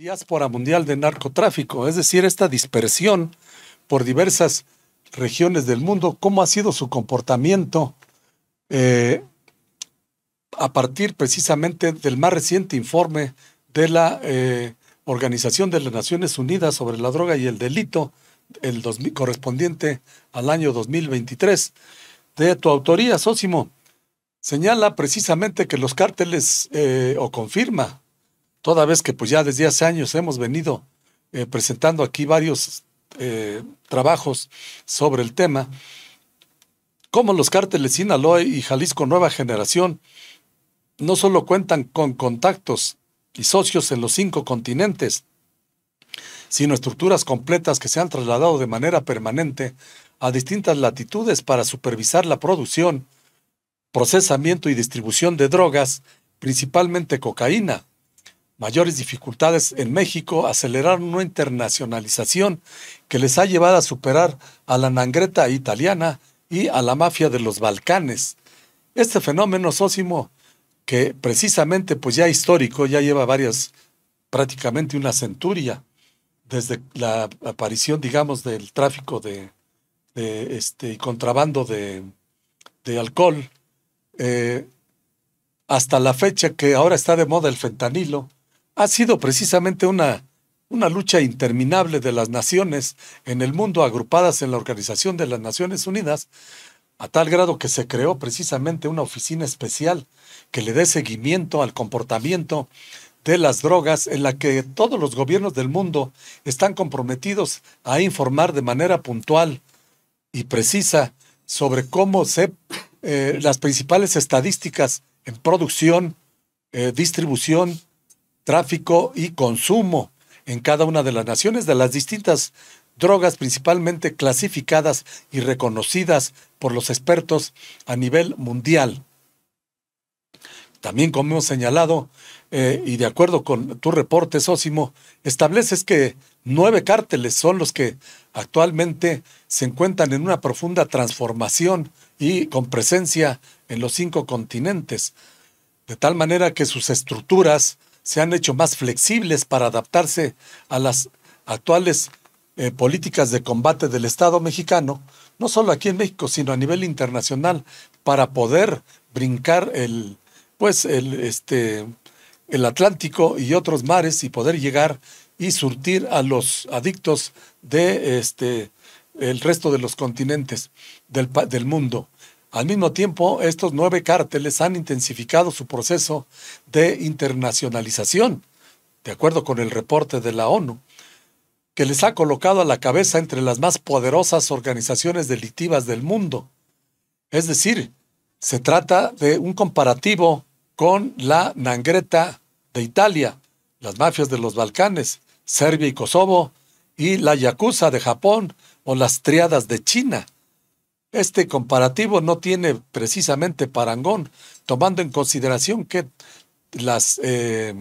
diáspora mundial de narcotráfico, es decir, esta dispersión por diversas regiones del mundo, cómo ha sido su comportamiento eh, a partir precisamente del más reciente informe de la eh, Organización de las Naciones Unidas sobre la Droga y el Delito, el correspondiente al año 2023, de tu autoría, Sósimo. Señala precisamente que los cárteles, eh, o confirma toda vez que pues ya desde hace años hemos venido eh, presentando aquí varios eh, trabajos sobre el tema, como los cárteles Sinaloa y Jalisco Nueva Generación no solo cuentan con contactos y socios en los cinco continentes, sino estructuras completas que se han trasladado de manera permanente a distintas latitudes para supervisar la producción, procesamiento y distribución de drogas, principalmente cocaína, mayores dificultades en México aceleraron una internacionalización que les ha llevado a superar a la nangreta italiana y a la mafia de los Balcanes. Este fenómeno sósimo, que precisamente pues ya histórico, ya lleva varias, prácticamente una centuria, desde la aparición, digamos, del tráfico de, este, y contrabando de, alcohol, eh, hasta la fecha que ahora está de moda el fentanilo, ha sido precisamente una, una lucha interminable de las naciones en el mundo agrupadas en la Organización de las Naciones Unidas, a tal grado que se creó precisamente una oficina especial que le dé seguimiento al comportamiento de las drogas en la que todos los gobiernos del mundo están comprometidos a informar de manera puntual y precisa sobre cómo se eh, las principales estadísticas en producción, eh, distribución tráfico y consumo en cada una de las naciones de las distintas drogas principalmente clasificadas y reconocidas por los expertos a nivel mundial. También, como hemos señalado, eh, y de acuerdo con tu reporte, Sósimo, estableces que nueve cárteles son los que actualmente se encuentran en una profunda transformación y con presencia en los cinco continentes, de tal manera que sus estructuras se han hecho más flexibles para adaptarse a las actuales eh, políticas de combate del Estado mexicano, no solo aquí en México, sino a nivel internacional, para poder brincar el, pues, el, este, el Atlántico y otros mares y poder llegar y surtir a los adictos de este, el resto de los continentes del, del mundo. Al mismo tiempo, estos nueve cárteles han intensificado su proceso de internacionalización, de acuerdo con el reporte de la ONU, que les ha colocado a la cabeza entre las más poderosas organizaciones delictivas del mundo. Es decir, se trata de un comparativo con la Nangreta de Italia, las mafias de los Balcanes, Serbia y Kosovo, y la Yakuza de Japón o las triadas de China. Este comparativo no tiene precisamente parangón, tomando en consideración que las, eh,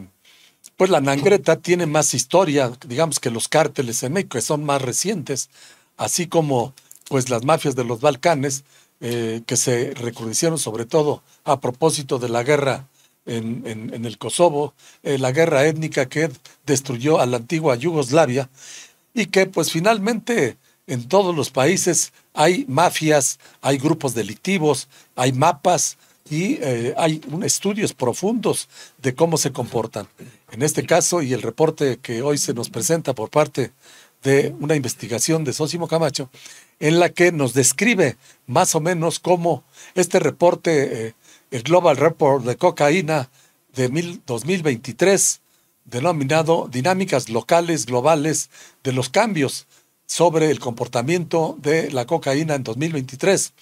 pues la nangreta tiene más historia, digamos que los cárteles en México, que son más recientes, así como pues las mafias de los Balcanes, eh, que se recrudecieron sobre todo a propósito de la guerra en, en, el Kosovo, eh, la guerra étnica que destruyó a la antigua Yugoslavia y que pues finalmente en todos los países hay mafias, hay grupos delictivos, hay mapas y eh, hay estudios profundos de cómo se comportan. En este caso, y el reporte que hoy se nos presenta por parte de una investigación de Sosimo Camacho, en la que nos describe más o menos cómo este reporte, eh, el Global Report de Cocaína de 2023, denominado Dinámicas Locales Globales de los Cambios sobre el comportamiento de la cocaína en 2023,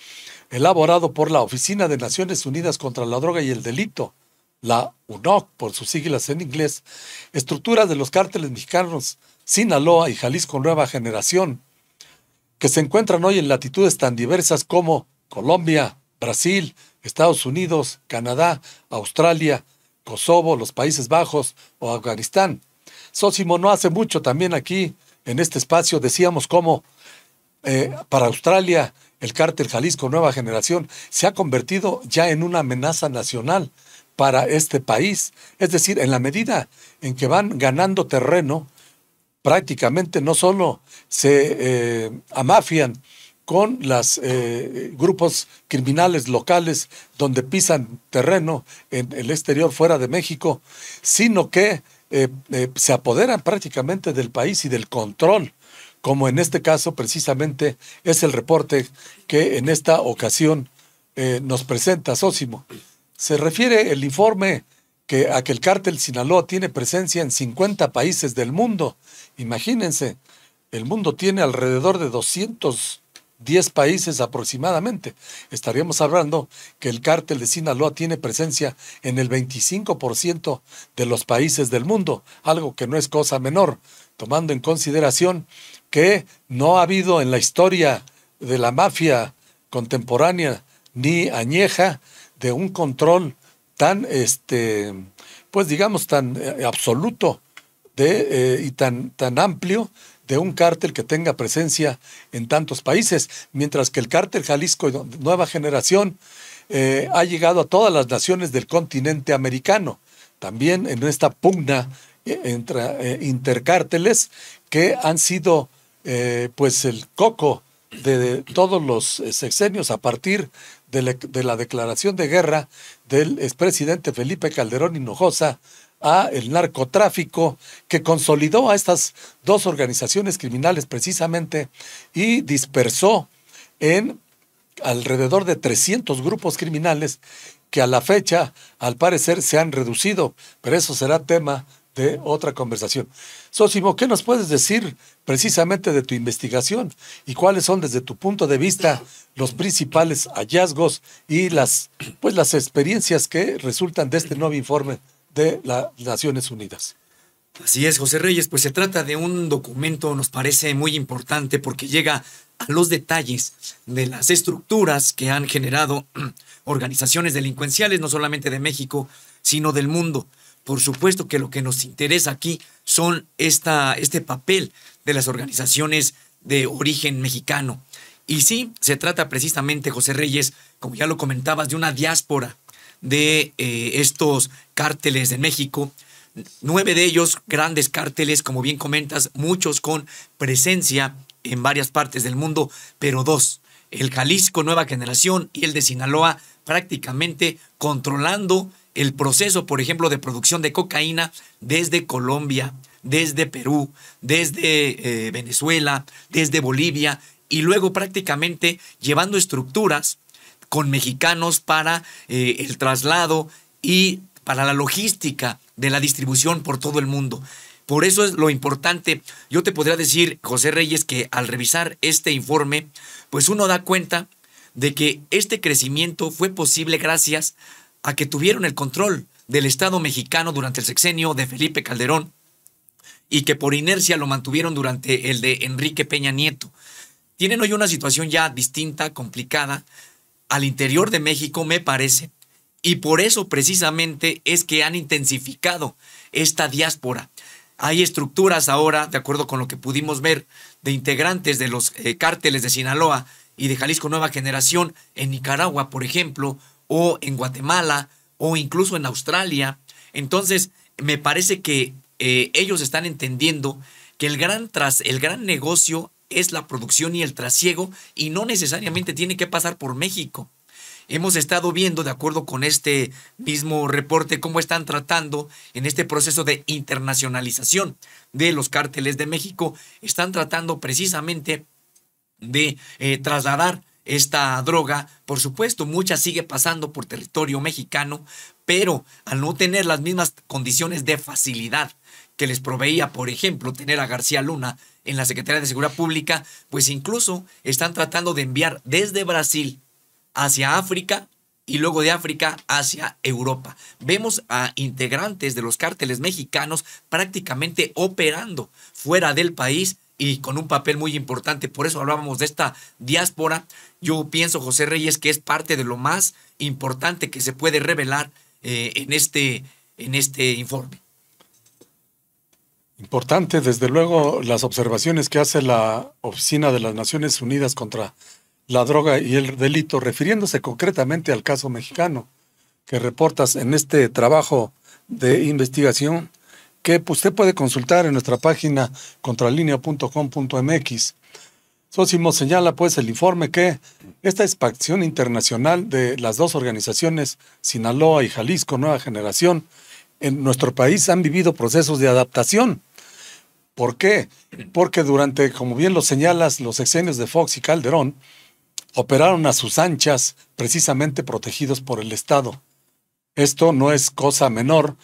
elaborado por la Oficina de Naciones Unidas contra la Droga y el Delito, la UNOC por sus siglas en inglés, Estructuras de los cárteles mexicanos Sinaloa y Jalisco Nueva Generación, que se encuentran hoy en latitudes tan diversas como Colombia, Brasil, Estados Unidos, Canadá, Australia, Kosovo, los Países Bajos o Afganistán. Sosimo no hace mucho también aquí en este espacio decíamos cómo eh, para Australia el cártel Jalisco Nueva Generación se ha convertido ya en una amenaza nacional para este país. Es decir, en la medida en que van ganando terreno, prácticamente no solo se eh, amafian con los eh, grupos criminales locales donde pisan terreno en el exterior fuera de México, sino que eh, eh, se apoderan prácticamente del país y del control, como en este caso precisamente es el reporte que en esta ocasión eh, nos presenta Sósimo. Se refiere el informe que a que el cártel Sinaloa tiene presencia en 50 países del mundo. Imagínense, el mundo tiene alrededor de 200 10 países aproximadamente. Estaríamos hablando que el cártel de Sinaloa tiene presencia en el 25% de los países del mundo, algo que no es cosa menor, tomando en consideración que no ha habido en la historia de la mafia contemporánea ni añeja de un control tan, este, pues digamos, tan eh, absoluto de, eh, y tan, tan amplio de un cártel que tenga presencia en tantos países, mientras que el cártel Jalisco Nueva Generación eh, ha llegado a todas las naciones del continente americano, también en esta pugna eh, entre eh, intercárteles que han sido pues el coco de, todos los sexenios a partir de de la declaración de guerra del expresidente Felipe Calderón Hinojosa a el narcotráfico que consolidó a estas dos organizaciones criminales precisamente y dispersó en alrededor de 300 grupos criminales que a la fecha al parecer se han reducido, pero eso será tema de otra conversación. Sosimo, ¿qué nos puedes decir precisamente de tu investigación y cuáles son desde tu punto de vista los principales hallazgos y las pues las experiencias que resultan de este nuevo informe de las Naciones Unidas. Así es, José Reyes, pues se trata de un documento, nos parece muy importante porque llega a los detalles de las estructuras que han generado organizaciones delincuenciales, no solamente de México, sino del mundo. Por supuesto que lo que nos interesa aquí son esta, este papel de las organizaciones de origen mexicano. Y sí, se trata precisamente, José Reyes, como ya lo comentabas, de una diáspora de eh, estos cárteles de México. Nueve de ellos grandes cárteles, como bien comentas, muchos con presencia en varias partes del mundo, pero dos, el Jalisco Nueva Generación y el de Sinaloa prácticamente controlando el proceso, por ejemplo, de producción de cocaína desde Colombia, desde Perú, desde eh, Venezuela, desde Bolivia, y luego prácticamente llevando estructuras con mexicanos para eh, el traslado y para la logística de la distribución por todo el mundo. Por eso es lo importante. Yo te podría decir, José Reyes, que al revisar este informe, pues uno da cuenta de que este crecimiento fue posible gracias a que tuvieron el control del Estado mexicano durante el sexenio de Felipe Calderón y que por inercia lo mantuvieron durante el de Enrique Peña Nieto. Tienen hoy una situación ya distinta, complicada, al interior de México, me parece. Y por eso precisamente es que han intensificado esta diáspora. Hay estructuras ahora, de acuerdo con lo que pudimos ver, de integrantes de los eh, cárteles de Sinaloa y de Jalisco Nueva Generación en Nicaragua, por ejemplo, o en Guatemala, o incluso en Australia. Entonces, me parece que eh, ellos están entendiendo que el gran, tras, el gran negocio es la producción y el trasiego y no necesariamente tiene que pasar por México. Hemos estado viendo, de acuerdo con este mismo reporte, cómo están tratando en este proceso de internacionalización de los cárteles de México. Están tratando precisamente de eh, trasladar esta droga. Por supuesto, mucha sigue pasando por territorio mexicano, pero al no tener las mismas condiciones de facilidad que les proveía, por ejemplo, tener a García Luna en la Secretaría de Seguridad Pública, pues incluso están tratando de enviar desde Brasil hacia África y luego de África hacia Europa. Vemos a integrantes de los cárteles mexicanos prácticamente operando fuera del país y con un papel muy importante. Por eso hablábamos de esta diáspora. Yo pienso, José Reyes, que es parte de lo más importante que se puede revelar eh, en, este, en este informe. Importante, desde luego, las observaciones que hace la Oficina de las Naciones Unidas contra la Droga y el Delito, refiriéndose concretamente al caso mexicano que reportas en este trabajo de investigación, que pues, usted puede consultar en nuestra página contralinea.com.mx. Sosimo señala pues el informe que esta expansión internacional de las dos organizaciones, Sinaloa y Jalisco Nueva Generación, en nuestro país han vivido procesos de adaptación ¿Por qué? Porque durante, como bien lo señalas, los exenios de Fox y Calderón operaron a sus anchas, precisamente protegidos por el Estado. Esto no es cosa menor,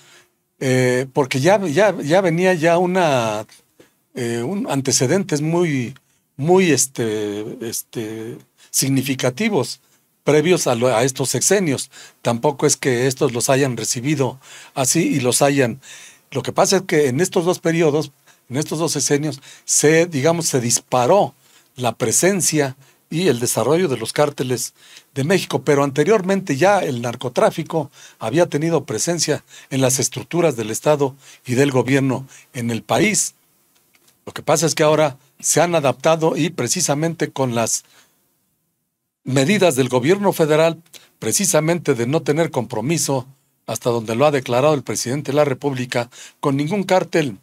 eh, porque ya, ya, venía ya una, eh, un antecedentes muy, muy este, este, significativos previos a, estos exenios. Tampoco es que estos los hayan recibido así y los hayan. Lo que pasa es que en estos dos periodos en estos dos escenios se, digamos, se disparó la presencia y el desarrollo de los cárteles de México, pero anteriormente ya el narcotráfico había tenido presencia en las estructuras del Estado y del gobierno en el país. Lo que pasa es que ahora se han adaptado y precisamente con las medidas del gobierno federal, precisamente de no tener compromiso, hasta donde lo ha declarado el presidente de la República, con ningún cártel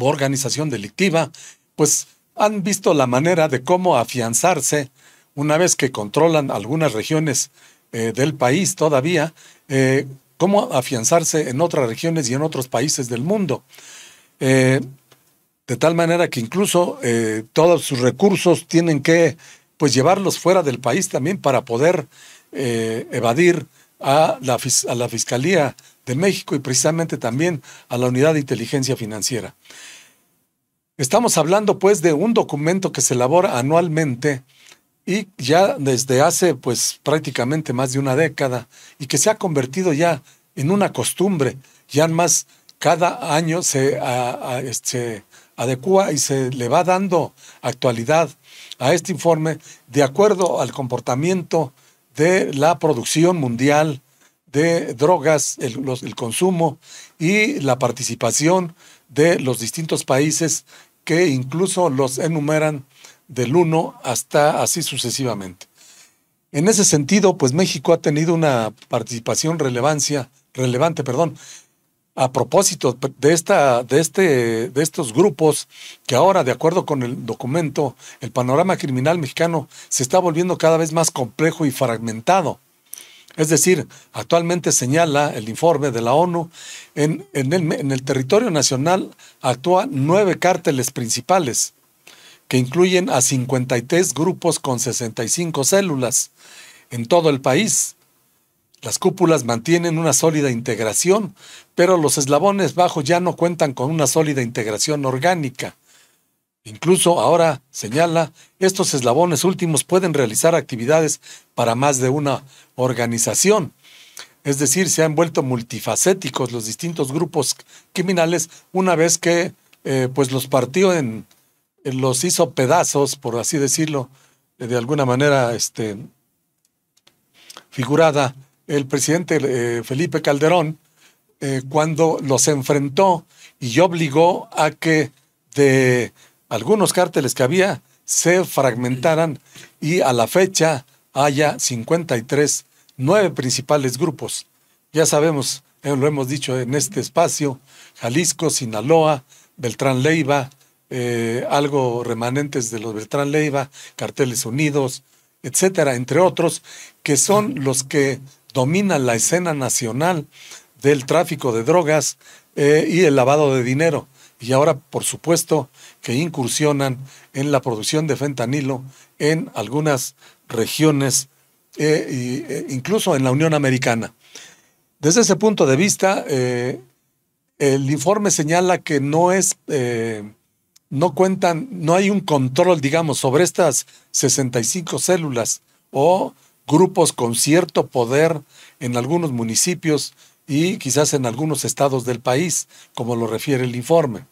organización delictiva, pues han visto la manera de cómo afianzarse una vez que controlan algunas regiones eh, del país todavía, eh, cómo afianzarse en otras regiones y en otros países del mundo. Eh, de tal manera que incluso todos sus recursos tienen que pues, llevarlos fuera del país también para poder evadir a la Fiscalía de México y precisamente también a la Unidad de Inteligencia Financiera. Estamos hablando pues de un documento que se elabora anualmente y ya desde hace pues prácticamente más de una década y que se ha convertido ya en una costumbre, ya más cada año se, este, se adecua y se le va dando actualidad a este informe de acuerdo al comportamiento de la producción mundial, de drogas, el, consumo y la participación de los distintos países que incluso los enumeran del 1 hasta así sucesivamente. En ese sentido, pues México ha tenido una participación relevancia, relevante, perdón, a propósito de, esta, de, este, de estos grupos que ahora, de acuerdo con el documento, el panorama criminal mexicano se está volviendo cada vez más complejo y fragmentado. Es decir, actualmente señala el informe de la ONU, en, el, el territorio nacional actúan nueve cárteles principales, que incluyen a 53 grupos con 65 células en todo el país. Las cúpulas mantienen una sólida integración, pero los eslabones bajos ya no cuentan con una sólida integración orgánica. Incluso ahora, señala, estos eslabones últimos pueden realizar actividades para más de una organización. Es decir, se han vuelto multifacéticos los distintos grupos criminales una vez que eh, pues los partió en, los hizo pedazos, por así decirlo, eh, de alguna manera este, figurada, el presidente eh, Felipe Calderón, cuando los enfrentó y obligó a que de algunos cárteles que había se fragmentaran y a la fecha haya 53, nueve principales grupos. Ya sabemos, eh, lo hemos dicho en este espacio, Jalisco, Sinaloa, Beltrán Leiva, eh, algo remanentes de los Beltrán Leiva, Carteles Unidos, etcétera, entre otros, que son los que dominan la escena nacional del tráfico de drogas eh, y el lavado de dinero y ahora, por supuesto, que incursionan en la producción de fentanilo en algunas regiones, e, incluso en la Unión Americana. Desde ese punto de vista, eh, el informe señala que no es, no cuentan, no hay un control, digamos, sobre estas 65 células o grupos con cierto poder en algunos municipios y quizás en algunos estados del país, como lo refiere el informe.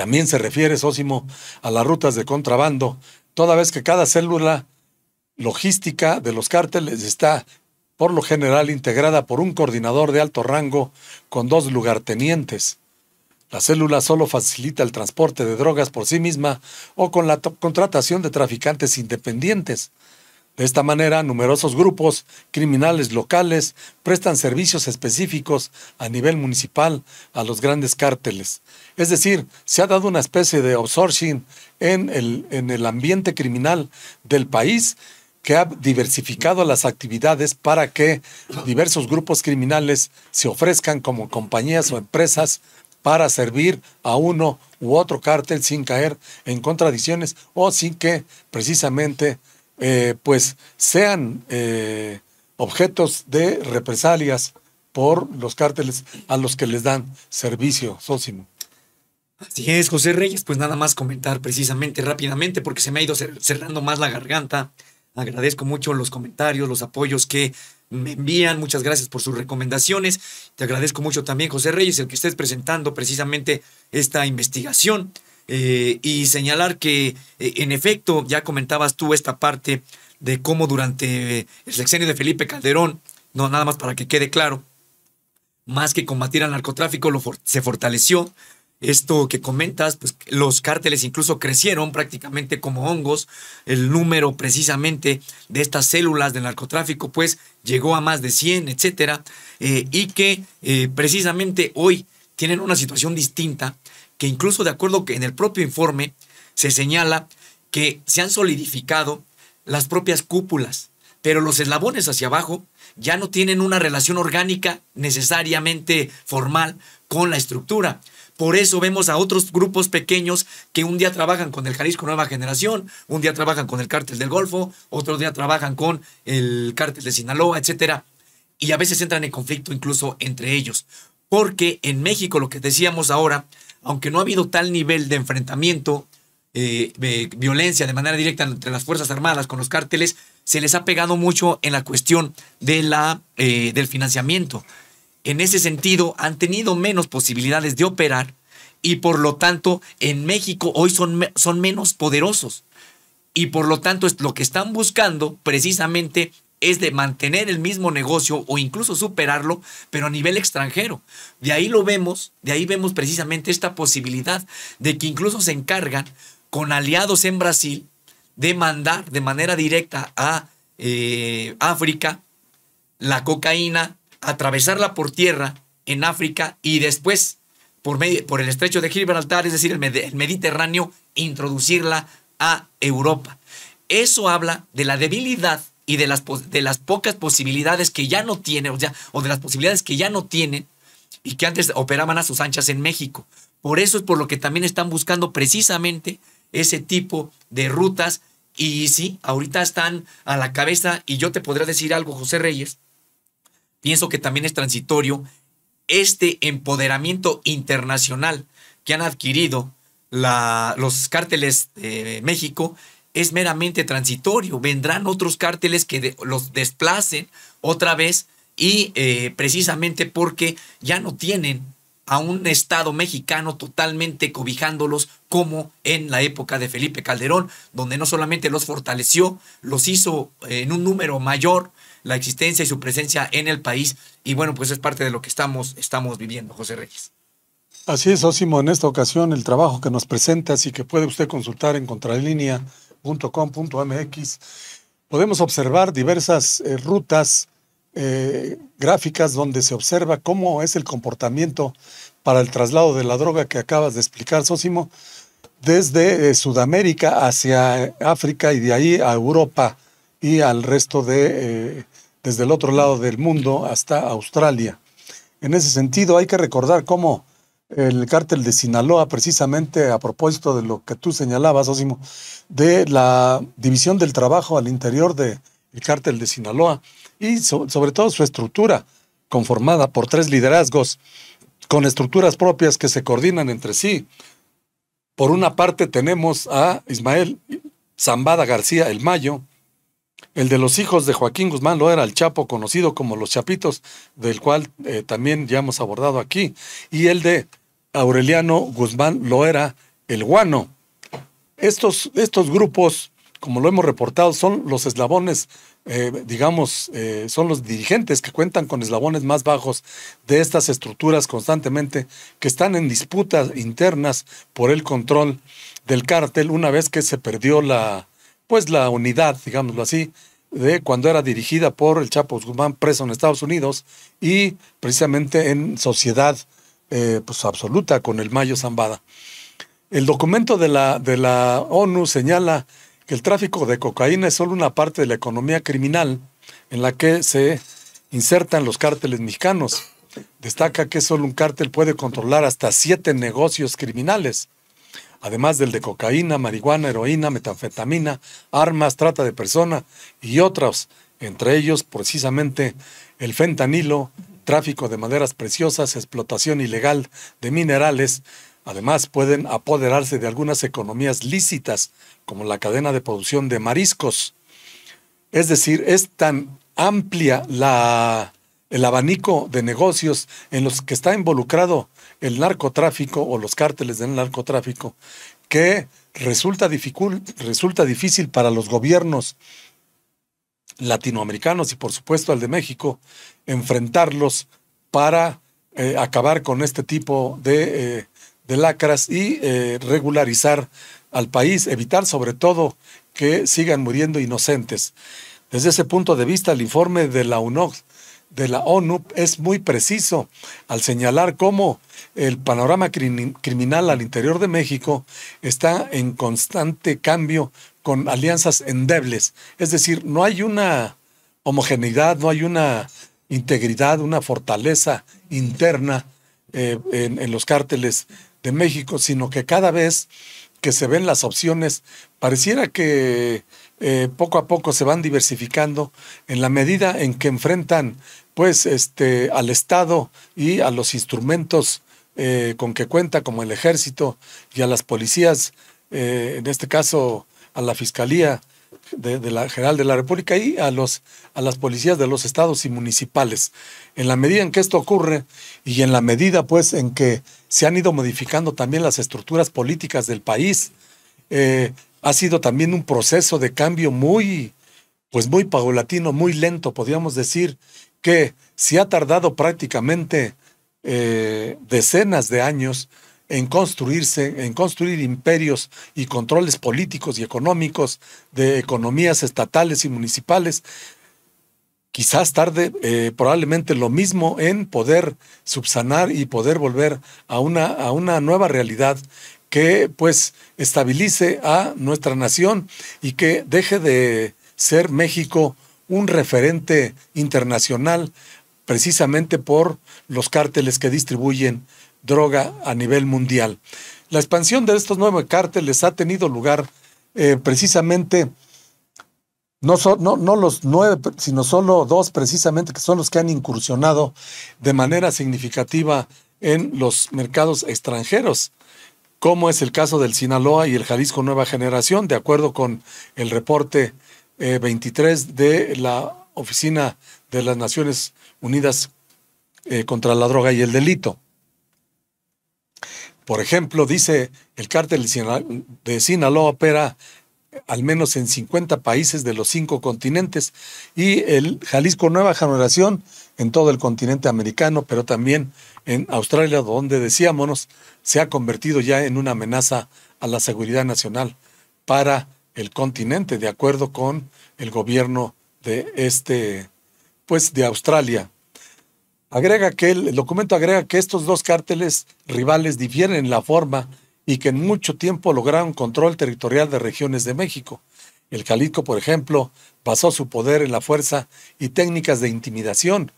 También se refiere, Sósimo, a las rutas de contrabando, toda vez que cada célula logística de los cárteles está, por lo general, integrada por un coordinador de alto rango con dos lugartenientes. La célula solo facilita el transporte de drogas por sí misma o con la contratación de traficantes independientes. De esta manera, numerosos grupos criminales locales prestan servicios específicos a nivel municipal a los grandes cárteles. Es decir, se ha dado una especie de outsourcing en el, en el ambiente criminal del país que ha diversificado las actividades para que diversos grupos criminales se ofrezcan como compañías o empresas para servir a uno u otro cártel sin caer en contradicciones o sin que precisamente eh, pues sean eh, objetos de represalias por los cárteles a los que les dan servicio, sócimo. Así es, José Reyes, pues nada más comentar precisamente rápidamente porque se me ha ido cerrando más la garganta. Agradezco mucho los comentarios, los apoyos que me envían. Muchas gracias por sus recomendaciones. Te agradezco mucho también, José Reyes, el que estés presentando precisamente esta investigación eh, y señalar que, eh, en efecto, ya comentabas tú esta parte de cómo durante el sexenio de Felipe Calderón, no nada más para que quede claro, más que combatir al narcotráfico, se fortaleció. Esto que comentas, pues los cárteles incluso crecieron prácticamente como hongos. El número precisamente de estas células del narcotráfico, pues llegó a más de 100, etcétera. Eh, y que precisamente hoy tienen una situación distinta que incluso de acuerdo que en el propio informe se señala que se han solidificado las propias cúpulas, pero los eslabones hacia abajo ya no tienen una relación orgánica necesariamente formal con la estructura. Por eso vemos a otros grupos pequeños que un día trabajan con el Jalisco Nueva Generación, un día trabajan con el Cártel del Golfo, otro día trabajan con el Cártel de Sinaloa, etcétera. Y a veces entran en conflicto incluso entre ellos. Porque en México, lo que decíamos ahora, aunque no ha habido tal nivel de enfrentamiento, eh, de violencia de manera directa entre las Fuerzas Armadas con los cárteles, se les ha pegado mucho en la cuestión de la, eh, del financiamiento. En ese sentido, han tenido menos posibilidades de operar y por lo tanto en México hoy son, son menos poderosos. Y por lo tanto es lo que están buscando precisamente es de mantener el mismo negocio o incluso superarlo, pero a nivel extranjero. De ahí lo vemos, de ahí vemos precisamente esta posibilidad de que incluso se encargan con aliados en Brasil de mandar de manera directa a eh, África la cocaína, atravesarla por tierra en África y después por, por el estrecho de Gibraltar, es decir, el Mediterráneo, introducirla a Europa. Eso habla de la debilidad y de las, de las pocas posibilidades que ya no tienen, o, sea, o de las posibilidades que ya no tienen y que antes operaban a sus anchas en México. Por eso es por lo que también están buscando precisamente ese tipo de rutas. Y sí, ahorita están a la cabeza y yo te podría decir algo, José Reyes. Pienso que también es transitorio este empoderamiento internacional que han adquirido la, los cárteles de México es meramente transitorio. Vendrán otros cárteles que los desplacen otra vez y eh, precisamente porque ya no tienen a un Estado mexicano totalmente cobijándolos como en la época de Felipe Calderón, donde no solamente los fortaleció, los hizo eh, en un número mayor la existencia y su presencia en el país. Y bueno, pues es parte de lo que estamos, estamos viviendo, José Reyes. Así es, Osimo, oh en esta ocasión el trabajo que nos presenta, y que puede usted consultar en Contralínea .com.mx podemos observar diversas eh, rutas eh, gráficas donde se observa cómo es el comportamiento para el traslado de la droga que acabas de explicar, Sósimo, desde eh, Sudamérica hacia África y de ahí a Europa y al resto de, desde el otro lado del mundo hasta Australia. En ese sentido, hay que recordar cómo el cártel de Sinaloa, precisamente a propósito de lo que tú señalabas, Osimo, de la división del trabajo al interior del el cártel de Sinaloa y sobre todo su estructura, conformada por tres liderazgos, con estructuras propias que se coordinan entre sí. Por una parte tenemos a Ismael Zambada García, el Mayo, el de los hijos de Joaquín Guzmán lo era el Chapo, conocido como los Chapitos, del cual eh, también ya hemos abordado aquí, y el de Aureliano Guzmán lo era, el Guano. Estos, estos grupos, como lo hemos reportado, son los eslabones, eh, digamos, eh, son los dirigentes que cuentan con eslabones más bajos de estas estructuras constantemente, que están en disputas internas por el control del cártel una vez que se perdió la, pues la unidad, digámoslo así, de cuando era dirigida por el Chapo Guzmán preso en Estados Unidos y precisamente en sociedad eh, pues, absoluta con el Mayo Zambada. El documento de la, de la ONU señala que el tráfico de cocaína es solo una parte de la economía criminal en la que se insertan los cárteles mexicanos. Destaca que solo un cártel puede controlar hasta siete negocios criminales, además del de cocaína, marihuana, heroína, metanfetamina, armas, trata de persona y otros, entre ellos precisamente el fentanilo, tráfico de maderas preciosas, explotación ilegal de minerales. Además, pueden apoderarse de algunas economías lícitas, como la cadena de producción de mariscos. Es decir, es tan amplia la, el abanico de negocios en los que está involucrado el narcotráfico o los cárteles del narcotráfico que resulta, resulta difícil para los gobiernos latinoamericanos y por supuesto al de México enfrentarlos para eh, acabar con este tipo de, eh, lacras y eh, regularizar al país, evitar sobre todo que sigan muriendo inocentes. Desde ese punto de vista, el informe de la UNOC, de la ONU es muy preciso al señalar cómo el panorama criminal al interior de México está en constante cambio con alianzas endebles. Es decir, no hay una homogeneidad, no hay una integridad, una fortaleza interna eh, en, los cárteles de México, sino que cada vez que se ven las opciones, pareciera que eh, poco a poco se van diversificando en la medida en que enfrentan pues este al Estado y a los instrumentos eh, con que cuenta como el ejército y a las policías, en este caso a la fiscalía de, la General de la República y a, los, a las policías de los estados y municipales. En la medida en que esto ocurre y en la medida pues en que se han ido modificando también las estructuras políticas del país, eh, ha sido también un proceso de cambio muy, pues muy paulatino, muy lento, podríamos decir, que se ha tardado prácticamente eh, decenas de años en construirse, en construir imperios y controles políticos y económicos de economías estatales y municipales. Quizás tarde, eh, probablemente lo mismo en poder subsanar y poder volver a una, a una nueva realidad que pues estabilice a nuestra nación y que deje de ser México un referente internacional precisamente por los cárteles que distribuyen droga a nivel mundial. La expansión de estos nueve cárteles ha tenido lugar eh, precisamente, no, no, no, los nueve, sino solo dos precisamente, que son los que han incursionado de manera significativa en los mercados extranjeros, como es el caso del Sinaloa y el Jalisco Nueva Generación, de acuerdo con el reporte 23 eh, de la Oficina de las Naciones Unidas eh, contra la Droga y el Delito. Por ejemplo, dice el cártel de Sinaloa opera al menos en 50 países de los cinco continentes y el Jalisco Nueva Generación en todo el continente americano, pero también en Australia, donde decíamos se ha convertido ya en una amenaza a la seguridad nacional para el continente, de acuerdo con el gobierno de este, pues de Australia. Agrega que el, documento agrega que estos dos cárteles rivales difieren en la forma y que en mucho tiempo lograron control territorial de regiones de México. El CaliCo por ejemplo, basó su poder en la fuerza y técnicas de intimidación,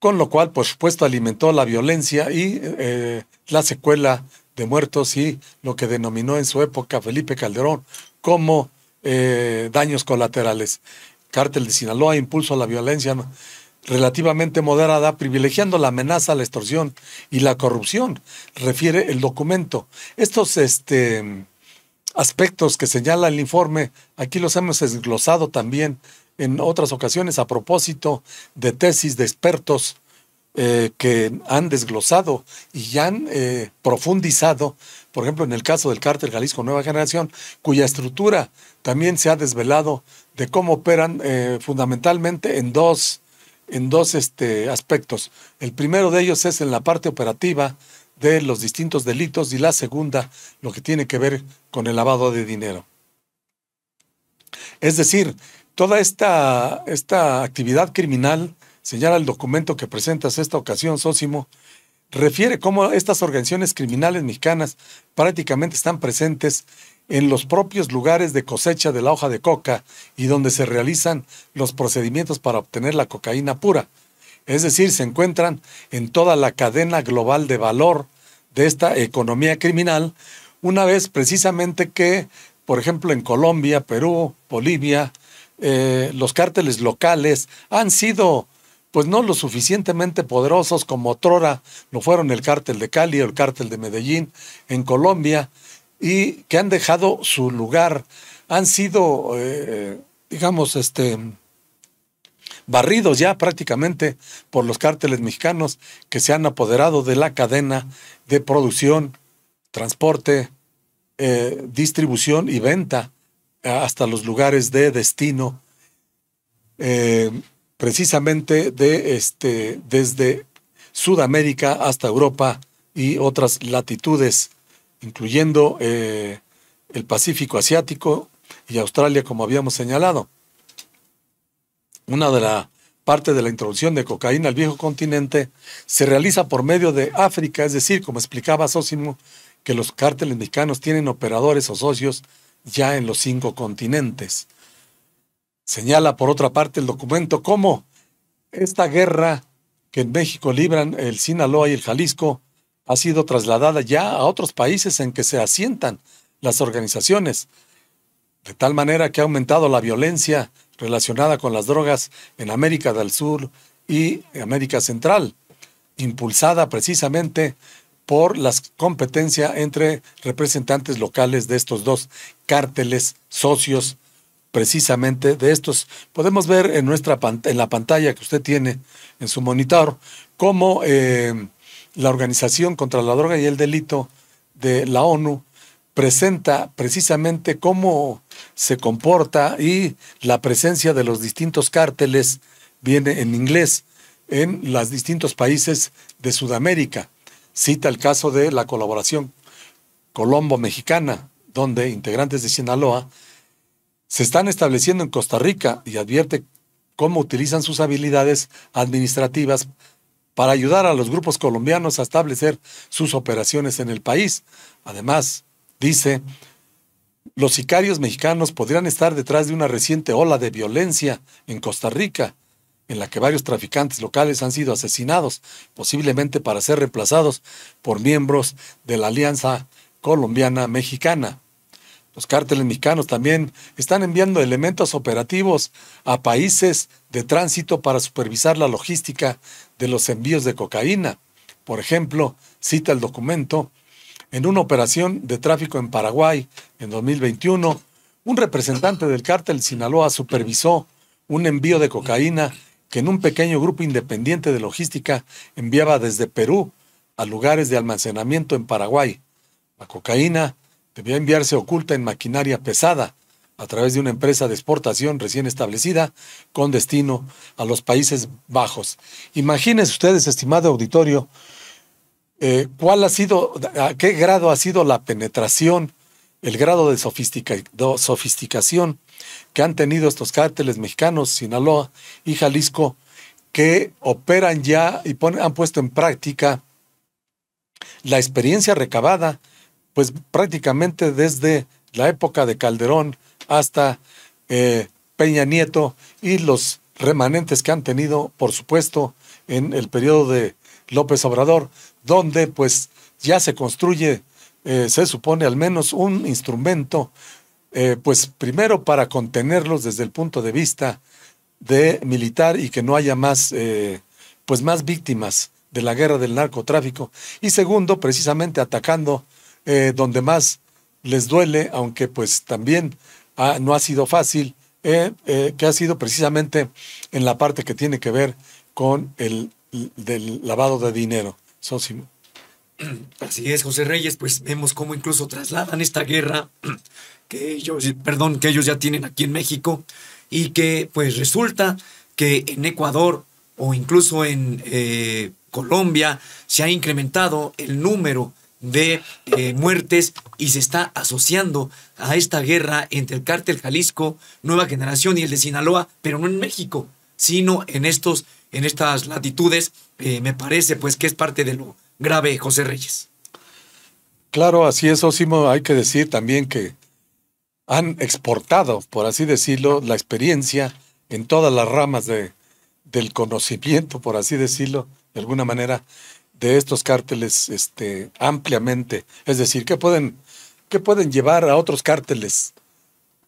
con lo cual, por supuesto, alimentó la violencia y eh, la secuela de muertos y lo que denominó en su época Felipe Calderón como eh, daños colaterales. Cártel de Sinaloa impulsó la violencia relativamente moderada, privilegiando la amenaza, la extorsión y la corrupción, refiere el documento. Estos este, aspectos que señala el informe, aquí los hemos desglosado también en otras ocasiones a propósito de tesis de expertos eh, que han desglosado y han eh, profundizado, por ejemplo, en el caso del cártel Jalisco Nueva Generación, cuya estructura también se ha desvelado de cómo operan eh, fundamentalmente en dos en dos este, aspectos. El primero de ellos es en la parte operativa de los distintos delitos y la segunda, lo que tiene que ver con el lavado de dinero. Es decir, toda esta, esta actividad criminal, señala el documento que presentas esta ocasión, Sósimo, refiere cómo estas organizaciones criminales mexicanas prácticamente están presentes en los propios lugares de cosecha de la hoja de coca y donde se realizan los procedimientos para obtener la cocaína pura. Es decir, se encuentran en toda la cadena global de valor de esta economía criminal, una vez precisamente que, por ejemplo, en Colombia, Perú, Bolivia, eh, los cárteles locales han sido pues no lo suficientemente poderosos como otrora lo fueron el cártel de Cali o el cártel de Medellín en Colombia, y que han dejado su lugar. Han sido, eh, digamos, este, barridos ya prácticamente por los cárteles mexicanos que se han apoderado de la cadena de producción, transporte, eh, distribución y venta hasta los lugares de destino, eh, precisamente de este, desde Sudamérica hasta Europa y otras latitudes incluyendo eh, el Pacífico Asiático y Australia, como habíamos señalado. Una de las partes de la introducción de cocaína al viejo continente se realiza por medio de África, es decir, como explicaba Sosimo, que los cárteles mexicanos tienen operadores o socios ya en los cinco continentes. Señala por otra parte el documento cómo esta guerra que en México libran el Sinaloa y el Jalisco ha sido trasladada ya a otros países en que se asientan las organizaciones, de tal manera que ha aumentado la violencia relacionada con las drogas en América del Sur y América Central, impulsada precisamente por la competencia entre representantes locales de estos dos cárteles socios precisamente de estos. Podemos ver en, nuestra, en la pantalla que usted tiene en su monitor cómo eh, la Organización contra la Droga y el Delito de la ONU presenta precisamente cómo se comporta y la presencia de los distintos cárteles viene en inglés en los distintos países de Sudamérica. Cita el caso de la colaboración colombo-mexicana, donde integrantes de Sinaloa se están estableciendo en Costa Rica y advierte cómo utilizan sus habilidades administrativas para ayudar a los grupos colombianos a establecer sus operaciones en el país. Además, dice, los sicarios mexicanos podrían estar detrás de una reciente ola de violencia en Costa Rica, en la que varios traficantes locales han sido asesinados, posiblemente para ser reemplazados por miembros de la Alianza Colombiana Mexicana. Los cárteles mexicanos también están enviando elementos operativos a países de tránsito para supervisar la logística de los envíos de cocaína. Por ejemplo, cita el documento, en una operación de tráfico en Paraguay en 2021, un representante del cártel Sinaloa supervisó un envío de cocaína que en un pequeño grupo independiente de logística enviaba desde Perú a lugares de almacenamiento en Paraguay. La cocaína debía enviarse oculta en maquinaria pesada, a través de una empresa de exportación recién establecida con destino a los Países Bajos. Imagínense ustedes, estimado auditorio, eh, cuál ha sido, a qué grado ha sido la penetración, el grado de, sofisticación que han tenido estos cárteles mexicanos, Sinaloa y Jalisco, que operan ya y han puesto en práctica la experiencia recabada, pues prácticamente desde la época de Calderón hasta eh, Peña Nieto y los remanentes que han tenido, por supuesto, en el periodo de López Obrador, donde pues ya se construye, eh, se supone al menos un instrumento, eh, pues primero para contenerlos desde el punto de vista de militar y que no haya más, eh, pues más víctimas de la guerra del narcotráfico. Y segundo, precisamente atacando donde más les duele, aunque pues también no ha sido fácil, eh, eh, que ha sido precisamente en la parte que tiene que ver con el del lavado de dinero. Sósimo. Así es, José Reyes, pues vemos cómo incluso trasladan esta guerra que ellos, perdón, que ellos ya tienen aquí en México y que pues resulta que en Ecuador o incluso en eh, Colombia se ha incrementado el número de eh, muertes y se está asociando a esta guerra entre el cártel Jalisco, Nueva Generación y el de Sinaloa, pero no en México, sino en, estos, en estas latitudes. Eh, me parece pues que es parte de lo grave, José Reyes. Claro, así es, Osimo. Hay que decir también que han exportado, por así decirlo, la experiencia en todas las ramas de, del conocimiento, por así decirlo, de alguna manera, de estos cárteles este, ampliamente. Es decir, que pueden, que pueden llevar a otros cárteles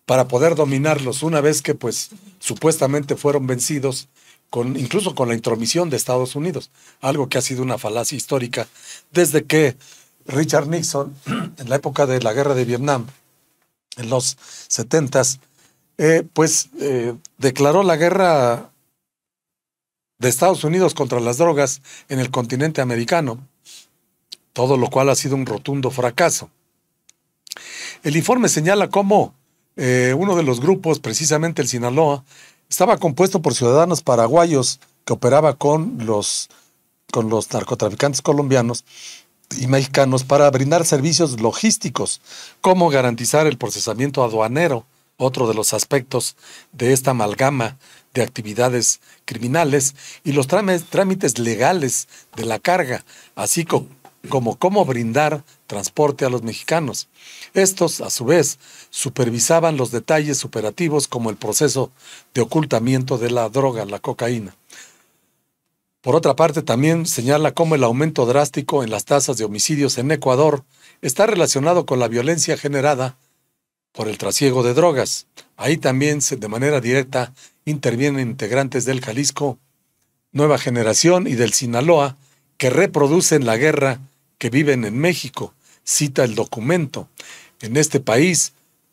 para poder dominarlos una vez que pues supuestamente fueron vencidos con, incluso con la intromisión de Estados Unidos, algo que ha sido una falacia histórica desde que Richard Nixon, en la época de la guerra de Vietnam, en los 70, eh, pues eh, declaró la guerra de Estados Unidos contra las drogas en el continente americano, todo lo cual ha sido un rotundo fracaso. El informe señala cómo eh, uno de los grupos, precisamente el Sinaloa, estaba compuesto por ciudadanos paraguayos que operaba con los, con los narcotraficantes colombianos y mexicanos para brindar servicios logísticos, como garantizar el procesamiento aduanero otro de los aspectos de esta amalgama de actividades criminales y los trámites legales de la carga, así como, como cómo brindar transporte a los mexicanos. Estos, a su vez, supervisaban los detalles operativos como el proceso de ocultamiento de la droga, la cocaína. Por otra parte, también señala cómo el aumento drástico en las tasas de homicidios en Ecuador está relacionado con la violencia generada por el trasiego de drogas. Ahí también de manera directa intervienen integrantes del Jalisco, Nueva Generación y del Sinaloa, que reproducen la guerra que viven en México, cita el documento. En este país,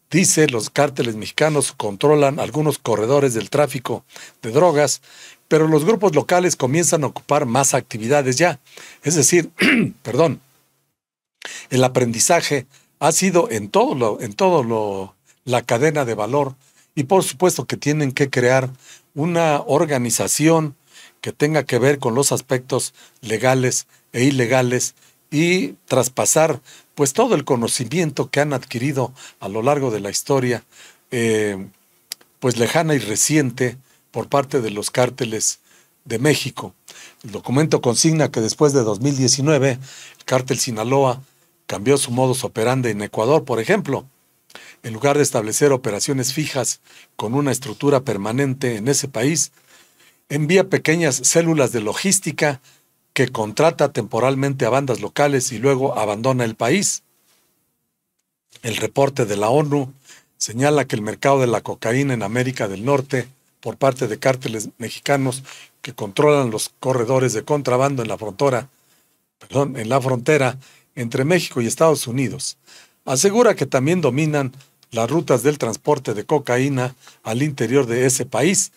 dice, los cárteles mexicanos controlan algunos corredores del tráfico de drogas, pero los grupos locales comienzan a ocupar más actividades ya. Es decir, perdón, el aprendizaje ha sido en todo en todo la cadena de valor y por supuesto que tienen que crear una organización que tenga que ver con los aspectos legales e ilegales y traspasar pues todo el conocimiento que han adquirido a lo largo de la historia eh, pues lejana y reciente por parte de los cárteles de México. El documento consigna que después de 2019 el cártel Sinaloa cambió su modus operandi en Ecuador, por ejemplo. En lugar de establecer operaciones fijas con una estructura permanente en ese país, envía pequeñas células de logística que contrata temporalmente a bandas locales y luego abandona el país. El reporte de la ONU señala que el mercado de la cocaína en América del Norte por parte de cárteles mexicanos que controlan los corredores de contrabando en la frontera, perdón, en la frontera entre México y Estados Unidos, asegura que también dominan las rutas del transporte de cocaína al interior de ese país,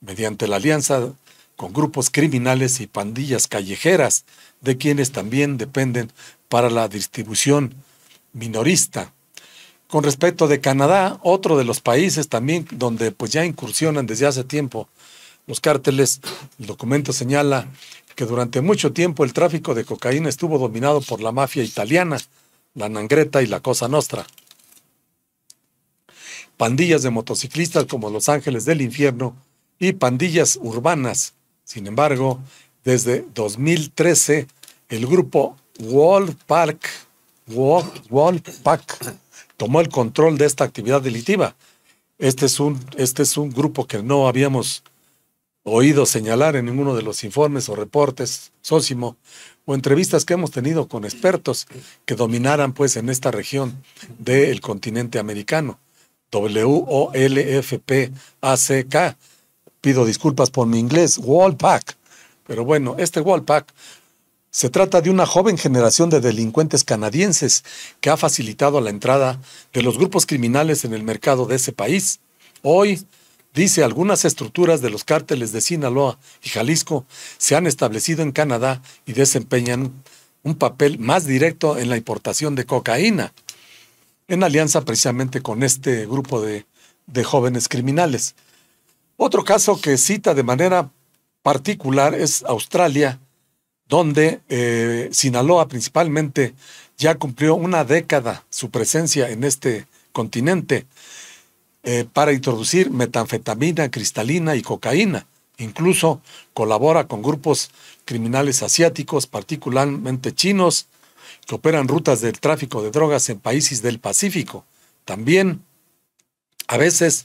mediante la alianza con grupos criminales y pandillas callejeras, de quienes también dependen para la distribución minorista. Con respecto de Canadá, otro de los países también donde pues ya incursionan desde hace tiempo los cárteles, el documento señala que durante mucho tiempo el tráfico de cocaína estuvo dominado por la mafia italiana, la Nangreta y la Cosa Nostra. Pandillas de motociclistas como Los Ángeles del Infierno y pandillas urbanas. Sin embargo, desde 2013, el grupo Wall Park, tomó el control de esta actividad delictiva. Este es, un, este es un grupo que no habíamos oído señalar en ninguno de los informes o reportes, Sósimo, o entrevistas que hemos tenido con expertos que dominaran pues en esta región del continente americano. W O L F P A W-O-L-F-P-A-C-K. Pido disculpas por mi inglés, Wallpack. Pero bueno, este Wallpack se trata de una joven generación de delincuentes canadienses que ha facilitado la entrada de los grupos criminales en el mercado de ese país. Hoy, Dice, algunas estructuras de los cárteles de Sinaloa y Jalisco se han establecido en Canadá y desempeñan un papel más directo en la importación de cocaína, en alianza precisamente con este grupo de, jóvenes criminales. Otro caso que cita de manera particular es Australia, donde eh, Sinaloa principalmente ya cumplió una década su presencia en este continente eh, para introducir metanfetamina cristalina y cocaína. Incluso colabora con grupos criminales asiáticos, particularmente chinos, que operan rutas del tráfico de drogas en países del Pacífico. También a veces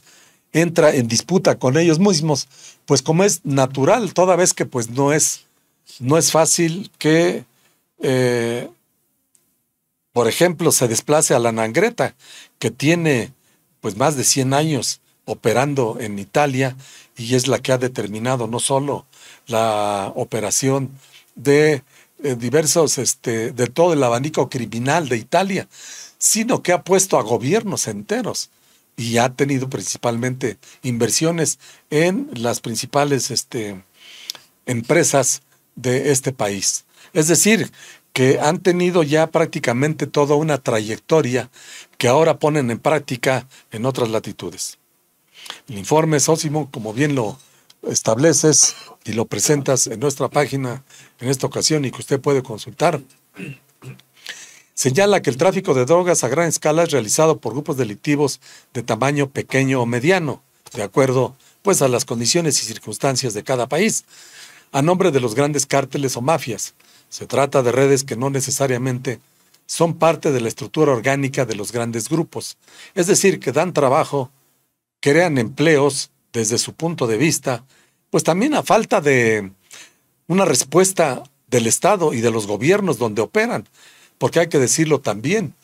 entra en disputa con ellos mismos, pues como es natural, toda vez que pues no es, no es fácil que, eh, por ejemplo, se desplace a la nangreta, que tiene pues más de 100 años operando en Italia y es la que ha determinado no solo la operación de eh, diversos, este, de todo el abanico criminal de Italia, sino que ha puesto a gobiernos enteros y ha tenido principalmente inversiones en las principales este, empresas de este país. Es decir, que han tenido ya prácticamente toda una trayectoria que ahora ponen en práctica en otras latitudes. El informe Sósimo, como bien lo estableces y lo presentas en nuestra página en esta ocasión y que usted puede consultar, señala que el tráfico de drogas a gran escala es realizado por grupos delictivos de tamaño pequeño o mediano, de acuerdo pues a las condiciones y circunstancias de cada país a nombre de los grandes cárteles o mafias. Se trata de redes que no necesariamente son parte de la estructura orgánica de los grandes grupos, es decir, que dan trabajo, crean empleos desde su punto de vista, pues también a falta de una respuesta del Estado y de los gobiernos donde operan, porque hay que decirlo también,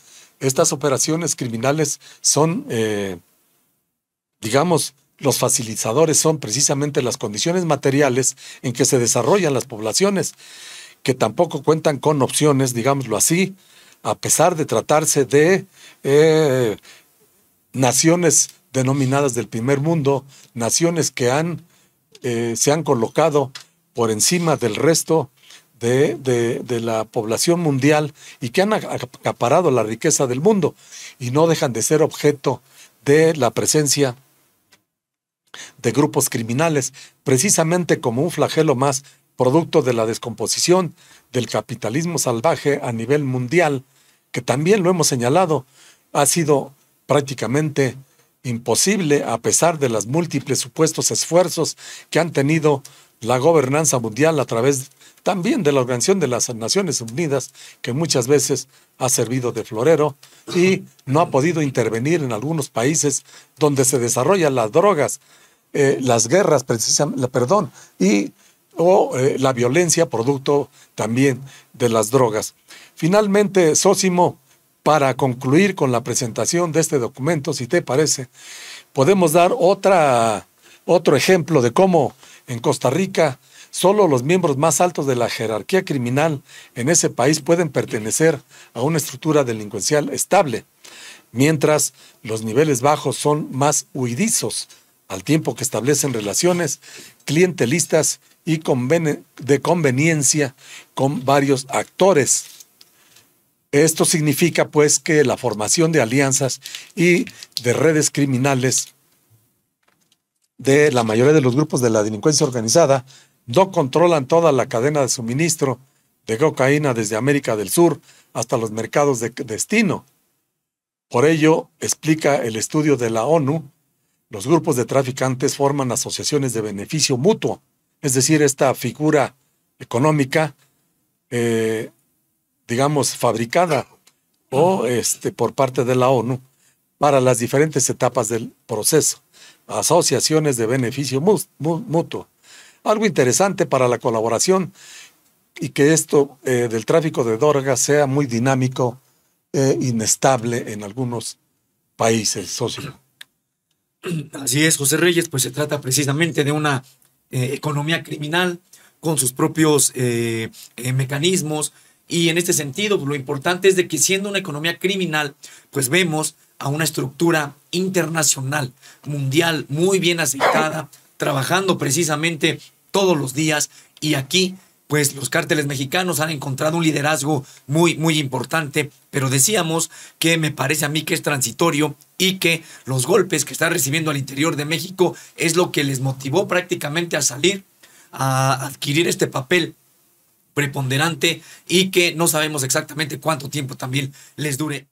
estas operaciones criminales son, eh, digamos, los facilitadores son precisamente las condiciones materiales en que se desarrollan las poblaciones, que tampoco cuentan con opciones, digámoslo así, a pesar de tratarse de eh, naciones denominadas del primer mundo, naciones que han, eh, se han colocado por encima del resto de, de, la población mundial y que han acaparado la riqueza del mundo y no dejan de ser objeto de la presencia de grupos criminales, precisamente como un flagelo más producto de la descomposición del capitalismo salvaje a nivel mundial, que también lo hemos señalado, ha sido prácticamente imposible a pesar de los múltiples supuestos esfuerzos que han tenido la gobernanza mundial a través de también de la Organización de las Naciones Unidas, que muchas veces ha servido de florero y no ha podido intervenir en algunos países donde se desarrollan las drogas, eh, las guerras, precisamente, perdón, y o eh, la violencia producto también de las drogas. Finalmente, Sósimo, para concluir con la presentación de este documento, si te parece, podemos dar otra, otro ejemplo de cómo en Costa Rica Solo los miembros más altos de la jerarquía criminal en ese país pueden pertenecer a una estructura delincuencial estable, mientras los niveles bajos son más huidizos, al tiempo que establecen relaciones clientelistas y de conveniencia con varios actores esto significa pues que la formación de alianzas y de redes criminales de la mayoría de los grupos de la delincuencia organizada no controlan toda la cadena de suministro de cocaína desde América del Sur hasta los mercados de destino. Por ello, explica el estudio de la ONU, los grupos de traficantes forman asociaciones de beneficio mutuo, es decir, esta figura económica, eh, digamos, fabricada o este, por parte de la ONU para las diferentes etapas del proceso, asociaciones de beneficio mutuo algo interesante para la colaboración y que esto eh, del tráfico de drogas sea muy dinámico e inestable en algunos países, socios. Así es, José Reyes, pues se trata precisamente de una eh, economía criminal con sus propios eh, mecanismos y en este sentido lo importante es de que siendo una economía criminal, pues vemos a una estructura internacional, mundial, muy bien aceitada, trabajando precisamente todos los días y aquí pues los cárteles mexicanos han encontrado un liderazgo muy, muy importante, pero decíamos que me parece a mí que es transitorio y que los golpes que está recibiendo al interior de México es lo que les motivó prácticamente a salir, a adquirir este papel preponderante y que no sabemos exactamente cuánto tiempo también les dure.